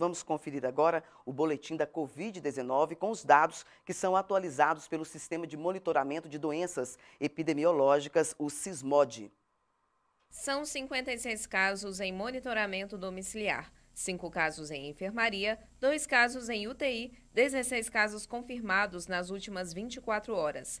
Vamos conferir agora o boletim da Covid-19 com os dados que são atualizados pelo Sistema de Monitoramento de Doenças Epidemiológicas, o SISMOD. São 56 casos em monitoramento domiciliar, 5 casos em enfermaria, 2 casos em UTI, 16 casos confirmados nas últimas 24 horas.